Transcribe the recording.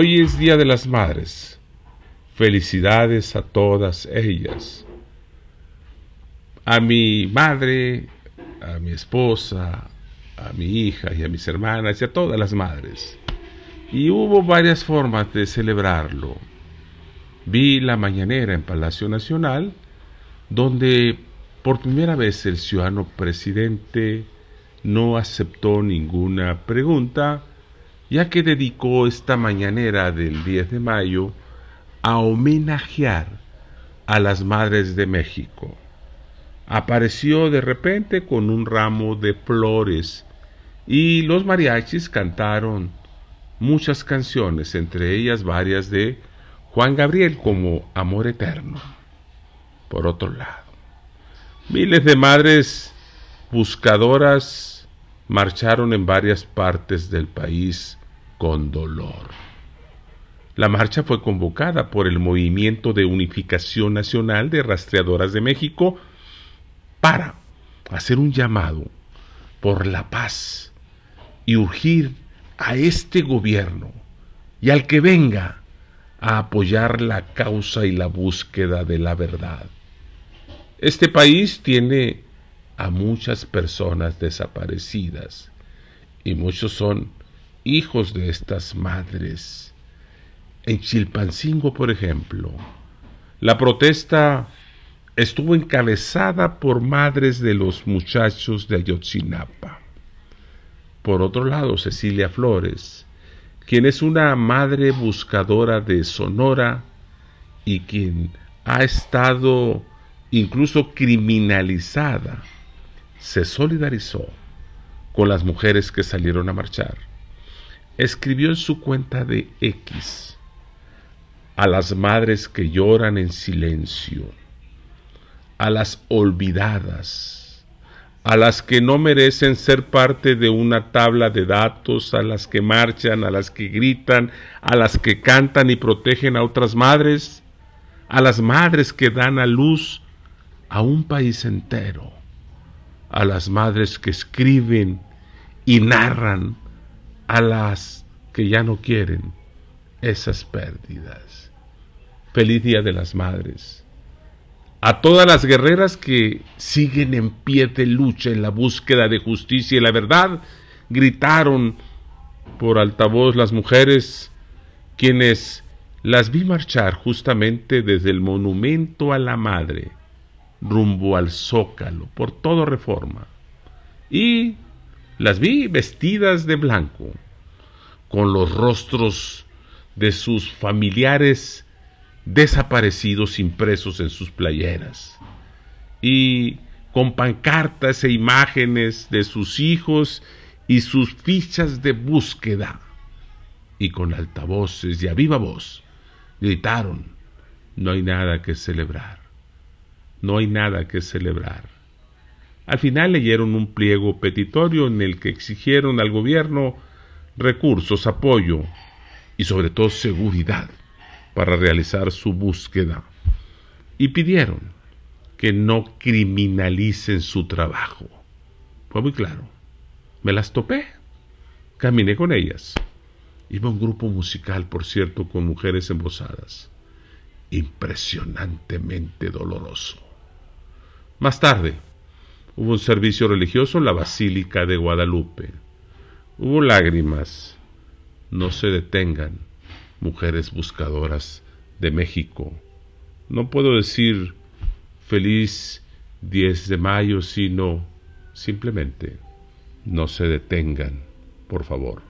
Hoy es Día de las Madres. Felicidades a todas ellas. A mi madre, a mi esposa, a mi hija y a mis hermanas y a todas las madres. Y hubo varias formas de celebrarlo. Vi la mañanera en Palacio Nacional, donde por primera vez el ciudadano presidente no aceptó ninguna pregunta ya que dedicó esta mañanera del 10 de mayo a homenajear a las madres de México. Apareció de repente con un ramo de flores y los mariachis cantaron muchas canciones, entre ellas varias de Juan Gabriel como Amor Eterno. Por otro lado, miles de madres buscadoras marcharon en varias partes del país con dolor. La marcha fue convocada por el Movimiento de Unificación Nacional de Rastreadoras de México para hacer un llamado por la paz y urgir a este gobierno y al que venga a apoyar la causa y la búsqueda de la verdad. Este país tiene a muchas personas desaparecidas y muchos son hijos de estas madres. En Chilpancingo, por ejemplo, la protesta estuvo encabezada por madres de los muchachos de Ayotzinapa. Por otro lado, Cecilia Flores, quien es una madre buscadora de Sonora y quien ha estado incluso criminalizada se solidarizó con las mujeres que salieron a marchar. Escribió en su cuenta de X a las madres que lloran en silencio, a las olvidadas, a las que no merecen ser parte de una tabla de datos, a las que marchan, a las que gritan, a las que cantan y protegen a otras madres, a las madres que dan a luz a un país entero a las madres que escriben y narran a las que ya no quieren esas pérdidas. Feliz Día de las Madres. A todas las guerreras que siguen en pie de lucha en la búsqueda de justicia y la verdad, gritaron por altavoz las mujeres, quienes las vi marchar justamente desde el monumento a la madre rumbo al zócalo, por todo reforma. Y las vi vestidas de blanco, con los rostros de sus familiares desaparecidos impresos en sus playeras, y con pancartas e imágenes de sus hijos y sus fichas de búsqueda, y con altavoces y a viva voz gritaron, no hay nada que celebrar. No hay nada que celebrar. Al final leyeron un pliego petitorio en el que exigieron al gobierno recursos, apoyo y sobre todo seguridad para realizar su búsqueda. Y pidieron que no criminalicen su trabajo. Fue muy claro. Me las topé. Caminé con ellas. Iba un grupo musical, por cierto, con mujeres embosadas. Impresionantemente doloroso. Más tarde, hubo un servicio religioso en la Basílica de Guadalupe. Hubo lágrimas. No se detengan, mujeres buscadoras de México. No puedo decir feliz 10 de mayo, sino simplemente no se detengan, por favor.